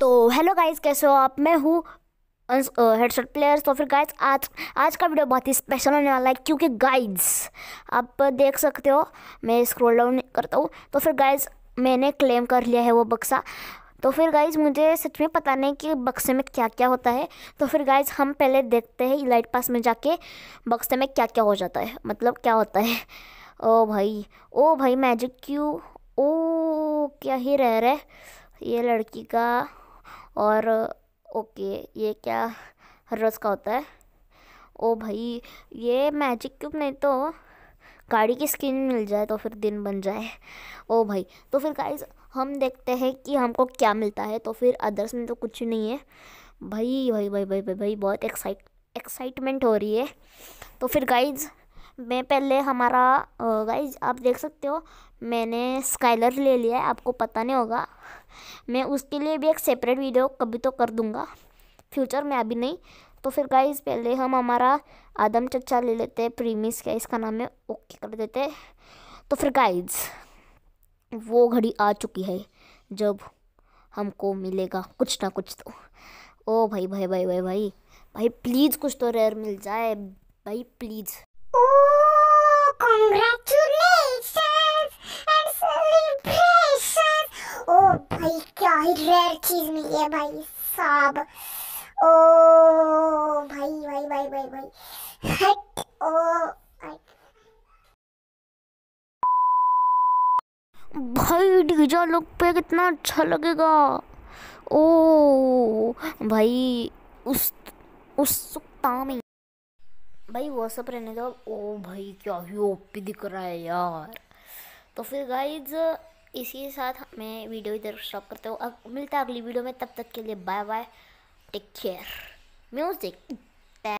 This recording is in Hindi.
तो हेलो गाइस कैसे हो आप मैं हूँ हेडसेट अं, प्लेयर्स तो फिर गाइस आज आज का वीडियो बहुत ही स्पेशल होने वाला है क्योंकि गाइस आप देख सकते हो मैं स्क्रॉल डाउन करता हूँ तो फिर गाइस मैंने क्लेम कर लिया है वो बक्सा तो फिर गाइज मुझे सच में पता नहीं कि बक्से में क्या क्या होता है तो फिर गाइज हम पहले देखते हैं लाइट पास में जाके बक्से में क्या क्या हो जाता है मतलब क्या होता है ओ भाई ओ भाई मैजिक क्यू ओ क्या ही रह रहे ये लड़की का और ओके ये क्या हर रोज़ का होता है ओ भाई ये मैजिक क्यूब नहीं तो गाड़ी की स्किन मिल जाए तो फिर दिन बन जाए ओ भाई तो फिर गाइज हम देखते हैं कि हमको क्या मिलता है तो फिर अदर्स में तो कुछ नहीं है भाई भाई भाई भाई भाई, भाई बहुत एक्साइट एक्साइटमेंट हो रही है तो फिर गाइज मैं पहले हमारा गाइज आप देख सकते हो मैंने स्काइलर ले लिया है आपको पता नहीं होगा मैं उसके लिए भी एक सेपरेट वीडियो कभी तो कर दूँगा फ्यूचर में अभी नहीं तो फिर गाइज पहले हम हमारा आदम चचा ले लेते हैं प्रीमिस क्या इसका नाम है ओके कर देते तो फिर गाइज वो घड़ी आ चुकी है जब हमको मिलेगा कुछ ना कुछ तो ओ भाई भाई भाई भाई भाई भाई, भाई प्लीज़ कुछ तो रेयर मिल जाए भाई प्लीज़ Congratulations and celebrations. भाई क्या ही चीज मिली है भाई भाई भाई भाई भाई भाई भाई डीजा लुक पे कितना अच्छा लगेगा ओ भाई उस उस सुक्ता में भाई वो सब रहने दो ओ भाई क्या ही ओपी दिख रहा है यार तो फिर गाइज इसी के साथ मैं वीडियो इधर स्टॉप करता हूँ अब मिलता है अगली वीडियो में तब तक के लिए bye bye take care music